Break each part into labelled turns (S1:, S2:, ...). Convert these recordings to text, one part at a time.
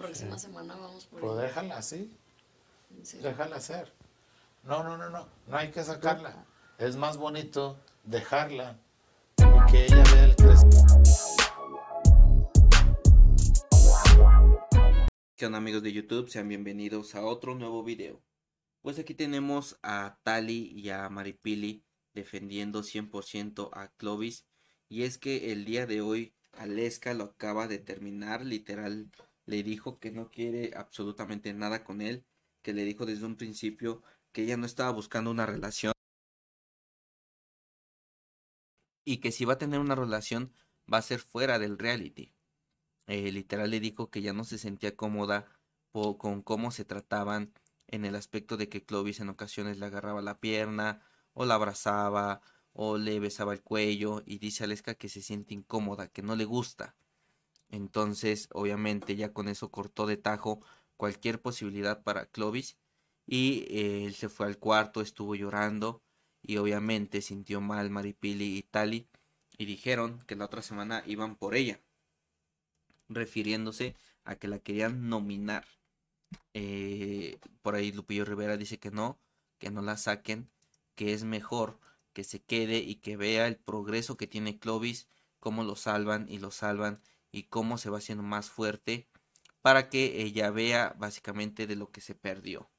S1: próxima semana vamos por pues déjala así. Déjala hacer. No, no, no, no. No hay que sacarla. Es más bonito dejarla que ella vea el crecimiento.
S2: ¿Qué amigos de YouTube? Sean bienvenidos a otro nuevo video. Pues aquí tenemos a Tali y a Maripili defendiendo 100% a Clovis. Y es que el día de hoy Aleska lo acaba de terminar literal le dijo que no quiere absolutamente nada con él, que le dijo desde un principio que ella no estaba buscando una relación y que si va a tener una relación va a ser fuera del reality. Eh, literal le dijo que ya no se sentía cómoda con cómo se trataban en el aspecto de que Clovis en ocasiones le agarraba la pierna o la abrazaba o le besaba el cuello y dice a Leska que se siente incómoda, que no le gusta. Entonces, obviamente, ya con eso cortó de tajo cualquier posibilidad para Clovis. Y eh, él se fue al cuarto, estuvo llorando. Y obviamente sintió mal Maripili y Tali. Y dijeron que la otra semana iban por ella. Refiriéndose a que la querían nominar. Eh, por ahí Lupillo Rivera dice que no, que no la saquen, que es mejor que se quede y que vea el progreso que tiene Clovis, cómo lo salvan y lo salvan y cómo se va haciendo más fuerte para que ella vea básicamente de lo que se perdió.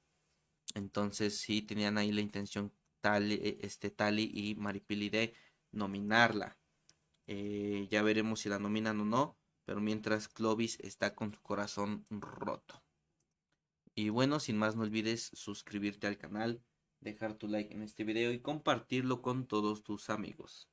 S2: Entonces sí tenían ahí la intención eh, este, Tali, este, y Maripili de nominarla. Eh, ya veremos si la nominan o no, pero mientras Clovis está con su corazón roto. Y bueno, sin más no olvides suscribirte al canal, dejar tu like en este video y compartirlo con todos tus amigos.